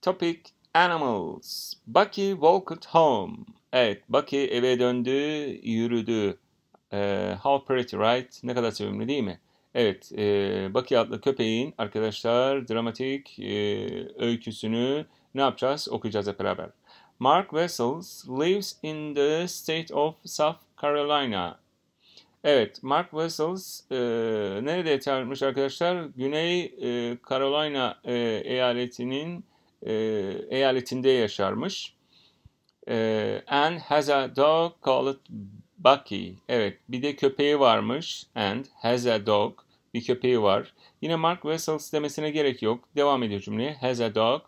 Topic Animals. Bucky walked home. Evet Bucky eve döndü, yürüdü. E, how pretty right? Ne kadar sevimli değil mi? Evet e, Bucky adlı köpeğin arkadaşlar dramatik e, öyküsünü ne yapacağız? Okuyacağız hep beraber. Mark Wessels lives in the state of South Carolina. Evet, Mark Wessels e, nerede yaşarmış arkadaşlar? Güney e, Carolina e, eyaletinin e, eyaletinde yaşarmış. E, Anne has a dog called Bucky. Evet bir de köpeği varmış. And has a dog. Bir köpeği var. Yine Mark Wessels demesine gerek yok. Devam ediyor cümleye. Has a dog.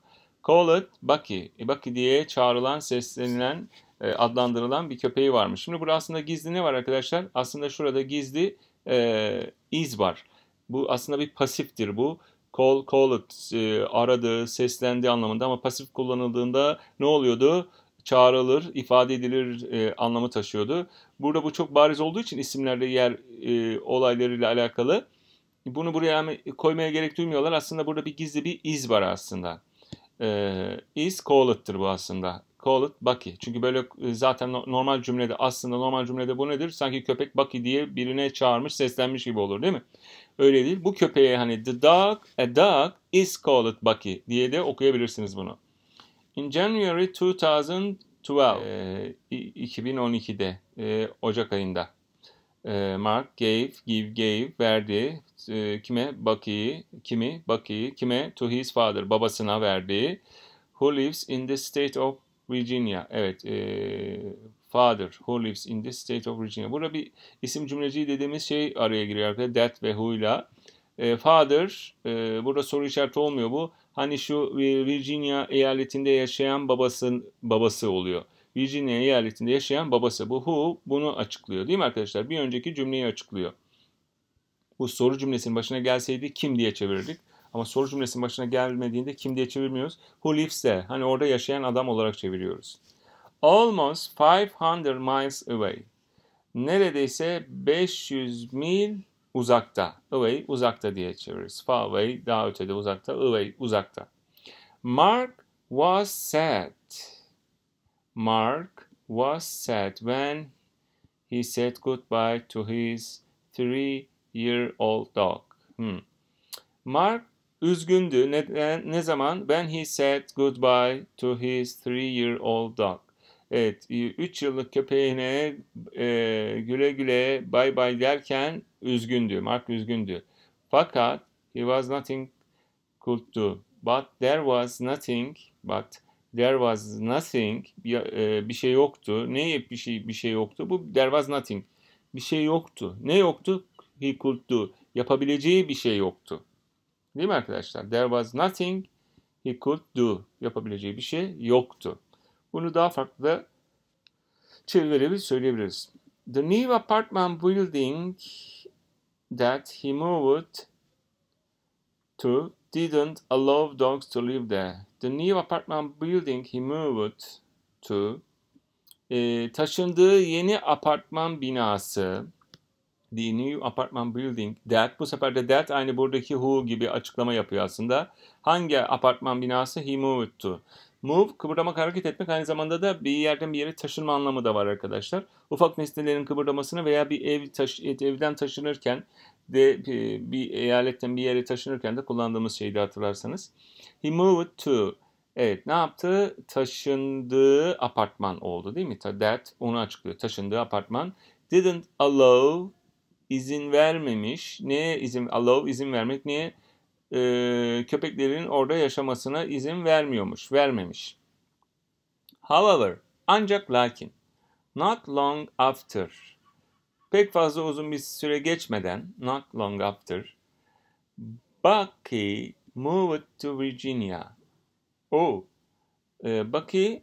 Call it Bucky. E, Bucky diye çağrılan, seslenilen, e, adlandırılan bir köpeği varmış. Şimdi burada aslında gizli ne var arkadaşlar? Aslında şurada gizli e, iz var. Bu aslında bir pasiftir bu. Call, call it, e, aradı, seslendi anlamında ama pasif kullanıldığında ne oluyordu? Çağrılır, ifade edilir e, anlamı taşıyordu. Burada bu çok bariz olduğu için isimlerle yer e, olaylarıyla alakalı. Bunu buraya koymaya gerek duymuyorlar. Aslında burada bir gizli bir iz var aslında. E, is call bu aslında. Call it Bucky. Çünkü böyle e, zaten normal cümlede aslında normal cümlede bu nedir? Sanki köpek Bucky diye birine çağırmış seslenmiş gibi olur değil mi? Öyle değil. Bu köpeğe hani the dog, a dog is called Bucky diye de okuyabilirsiniz bunu. In January 2012, 2012'de e, e, Ocak ayında Mark gave, give, gave verdi kime? Bucky'yi, kimi? Bucky'yi, kime? To his father, babasına verdi. Who lives in the state of Virginia. Evet. E, father who lives in the state of Virginia. Burada bir isim cümleciği dediğimiz şey araya giriyor arkadaşlar. That ve who'yla. E, father e, burada soru işareti olmuyor bu. Hani şu Virginia eyaletinde yaşayan babasın babası oluyor. Virginia eyaletinde yaşayan babası. Bu who bunu açıklıyor değil mi arkadaşlar? Bir önceki cümleyi açıklıyor. Bu soru cümlesinin başına gelseydi kim diye çevirirdik. Ama soru cümlesinin başına gelmediğinde kim diye çevirmiyoruz. Who lives there? Hani orada yaşayan adam olarak çeviriyoruz. Almost 500 miles away. Neredeyse 500 mil uzakta. Away uzakta diye çeviririz. Far away daha ötede uzakta. Away uzakta. Mark was sad. Mark was sad when he said goodbye to his three-year-old dog. Hmm. Mark Üzgündü. Neden? Ne zaman? When he said goodbye to his three-year-old dog. Evet, 3 e, yıllık köpeğine e, güle güle bye bye derken üzgündü. Mark üzgündü. Fakat he was nothing could do. But there was nothing, but there was nothing, bir, e, bir şey yoktu. Ne bir şey bir şey yoktu? Bu there was nothing. Bir şey yoktu. Ne yoktu? He could do. Yapabileceği bir şey yoktu. Değil mi arkadaşlar? There was nothing he could do. Yapabileceği bir şey yoktu. Bunu daha farklı da çevirebiliriz, söyleyebiliriz. The new apartment building that he moved to didn't allow dogs to live there. The new apartment building he moved to e, taşındığı yeni apartman binası The New Apartment Building That. Bu sefer de That aynı buradaki Who gibi açıklama yapıyor aslında. Hangi apartman binası he moved to? Move kıvırdamak hareket etmek aynı zamanda da bir yerden bir yere taşınma anlamı da var arkadaşlar. Ufak nesnelerin kıvırdamasını veya bir ev taş, evden taşınırken de e, bir eyaletten bir yere taşınırken de kullandığımız şeydi hatırlarsanız. He moved to Evet ne yaptı? Taşındığı apartman oldu değil mi? That onu açıklıyor. Taşındığı apartman didn't allow izin vermemiş. Neye izin allow izin vermek niye e, köpeklerin orada yaşamasına izin vermiyormuş, vermemiş. However, ancak lakin not long after pek fazla uzun bir süre geçmeden not long after Bucky moved to Virginia. O e, Bucky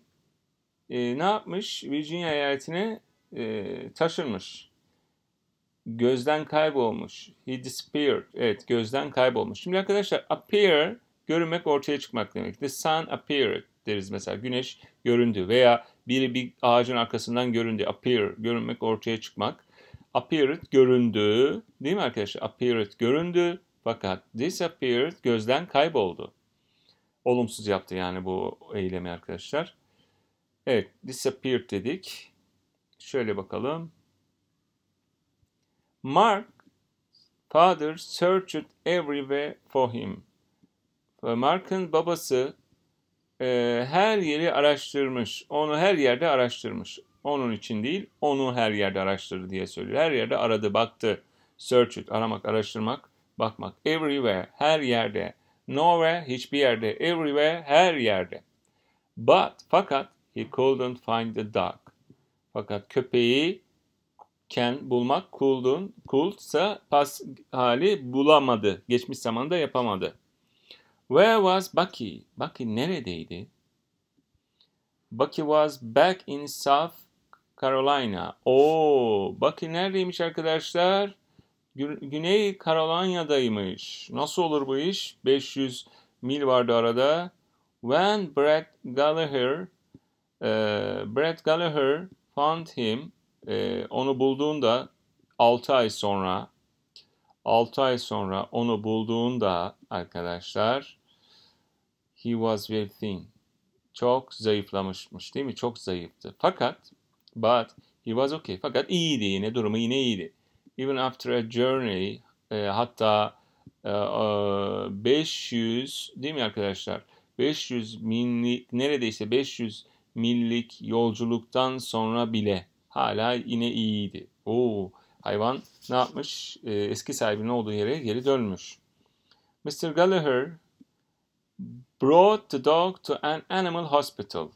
e, ne yapmış? Virginia eyaletine e, taşınmış gözden kaybolmuş. He disappeared. Evet gözden kaybolmuş. Şimdi arkadaşlar appear görünmek ortaya çıkmak demek. The sun appeared deriz mesela. Güneş göründü veya biri bir ağacın arkasından göründü. Appear görünmek ortaya çıkmak. Appeared göründü. Değil mi arkadaşlar? Appeared göründü fakat disappeared gözden kayboldu. Olumsuz yaptı yani bu eylemi arkadaşlar. Evet disappeared dedik. Şöyle bakalım. Mark father searched everywhere for him. Mark'ın babası e, her yeri araştırmış. Onu her yerde araştırmış. Onun için değil, onu her yerde araştırdı diye söylüyor. Her yerde aradı, baktı. Search it, aramak, araştırmak, bakmak. Everywhere, her yerde. Nowhere, hiçbir yerde. Everywhere, her yerde. But, fakat he couldn't find the dog. Fakat köpeği can bulmak cool'dun could pas hali bulamadı. Geçmiş zamanda yapamadı. Where was Bucky? Bucky neredeydi? Bucky was back in South Carolina. Oo, Bucky neredeymiş arkadaşlar? Güney Carolina'daymış. Nasıl olur bu iş? 500 mil vardı arada. When Brett Gallagher, uh, Brett Gallagher found him, e, onu bulduğunda 6 ay sonra 6 ay sonra onu bulduğunda arkadaşlar he was very thin. Çok zayıflamışmış değil mi? Çok zayıftı. Fakat but he was okay. Fakat iyiydi yine durumu yine iyiydi. Even after a journey e, hatta e, 500 e, değil mi arkadaşlar? 500 millik neredeyse 500 millik yolculuktan sonra bile hala yine iyiydi. Oo, hayvan ne yapmış? E, eski sahibinin olduğu yere geri dönmüş. Mr. Gallagher brought the dog to an animal hospital.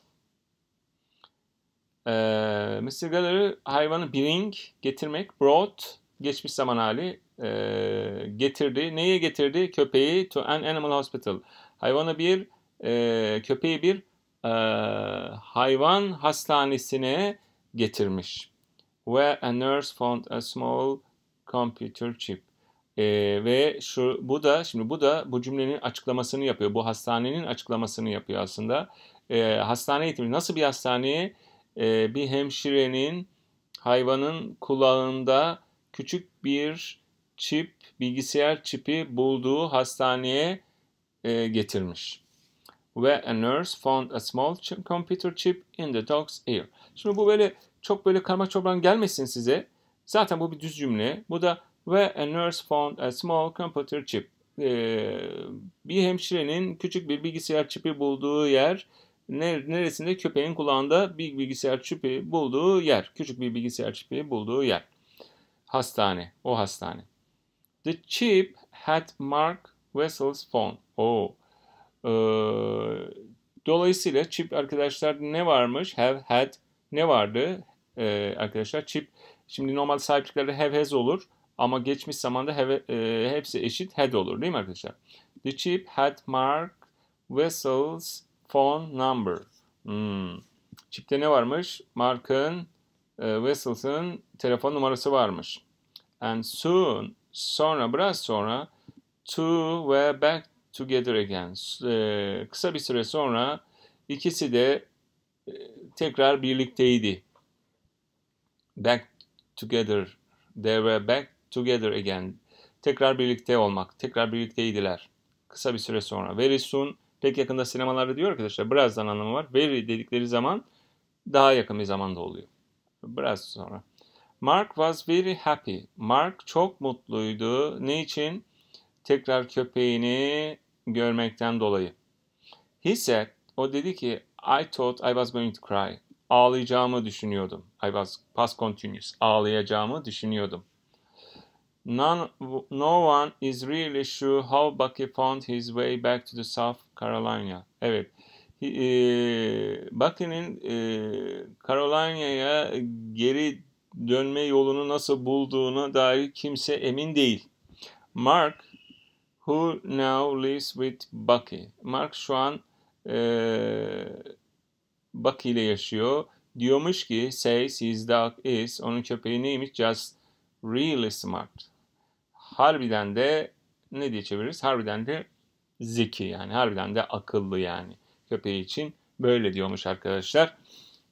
E, ee, Mr. Gallagher hayvanı bring, getirmek, brought, geçmiş zaman hali e, getirdi. Neye getirdi? Köpeği to an animal hospital. Hayvanı bir, e, köpeği bir e, hayvan hastanesine getirmiş. Where a nurse found a small computer chip. Ee, ve şu bu da şimdi bu da bu cümlenin açıklamasını yapıyor. Bu hastanenin açıklamasını yapıyor aslında. Ee, hastane eğitimi nasıl bir hastaneye ee, bir hemşirenin hayvanın kulağında küçük bir çip, bilgisayar çipi bulduğu hastaneye e, getirmiş. Where a nurse found a small computer chip in the dog's ear. Şimdi bu böyle çok böyle karma çorban gelmesin size. Zaten bu bir düz cümle. Bu da where a nurse found a small computer chip. Ee, bir hemşirenin küçük bir bilgisayar çipi bulduğu yer neresinde köpeğin kulağında bir bilgisayar çipi bulduğu yer. Küçük bir bilgisayar çipi bulduğu yer. Hastane. O hastane. The chip had Mark Wessel's phone. Oh. Ee, dolayısıyla chip arkadaşlar ne varmış? Have, had ne vardı ee, arkadaşlar? Chip şimdi normal sahipliklerde have, has olur ama geçmiş zamanda have, e, hepsi eşit had olur değil mi arkadaşlar? The chip had mark vessel's phone number. Hmm. Çipte ne varmış? Mark'ın e, Vessels'ın telefon numarası varmış. And soon, sonra biraz sonra to were back together again. E, kısa bir süre sonra ikisi de e, tekrar birlikteydi. Back together. They were back together again. Tekrar birlikte olmak. Tekrar birlikteydiler. Kısa bir süre sonra. Very soon. Pek yakında sinemalarda diyor arkadaşlar. Birazdan anlamı var. Very dedikleri zaman daha yakın bir zamanda oluyor. Biraz sonra. Mark was very happy. Mark çok mutluydu. Ne için? Tekrar köpeğini görmekten dolayı. He said, o dedi ki, I thought I was going to cry. Ağlayacağımı düşünüyordum. I was past continuous. Ağlayacağımı düşünüyordum. None, no one is really sure how Bucky found his way back to the South Carolina. Evet. E, Bucky'nin e, Carolina'ya geri dönme yolunu nasıl bulduğuna dair kimse emin değil. Mark Who now lives with Bucky? Mark şu an e, Bucky ile yaşıyor. Diyormuş ki says his dog is onun köpeği neymiş? Just really smart. Harbiden de ne diye çeviririz? Harbiden de zeki yani. Harbiden de akıllı yani. Köpeği için böyle diyormuş arkadaşlar.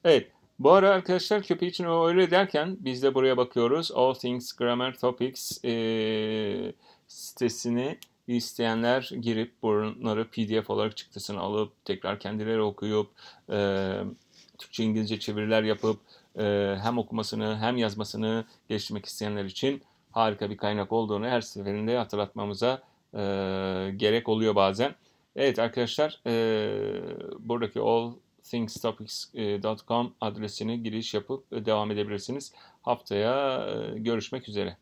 Evet. Bu ara arkadaşlar köpeği için o öyle derken biz de buraya bakıyoruz. All Things Grammar Topics e, sitesini isteyenler girip bunları pdf olarak çıktısını alıp tekrar kendileri okuyup e, Türkçe İngilizce çeviriler yapıp e, hem okumasını hem yazmasını geliştirmek isteyenler için harika bir kaynak olduğunu her seferinde hatırlatmamıza e, gerek oluyor bazen. Evet arkadaşlar e, buradaki allthingstopics.com adresini giriş yapıp devam edebilirsiniz. Haftaya e, görüşmek üzere.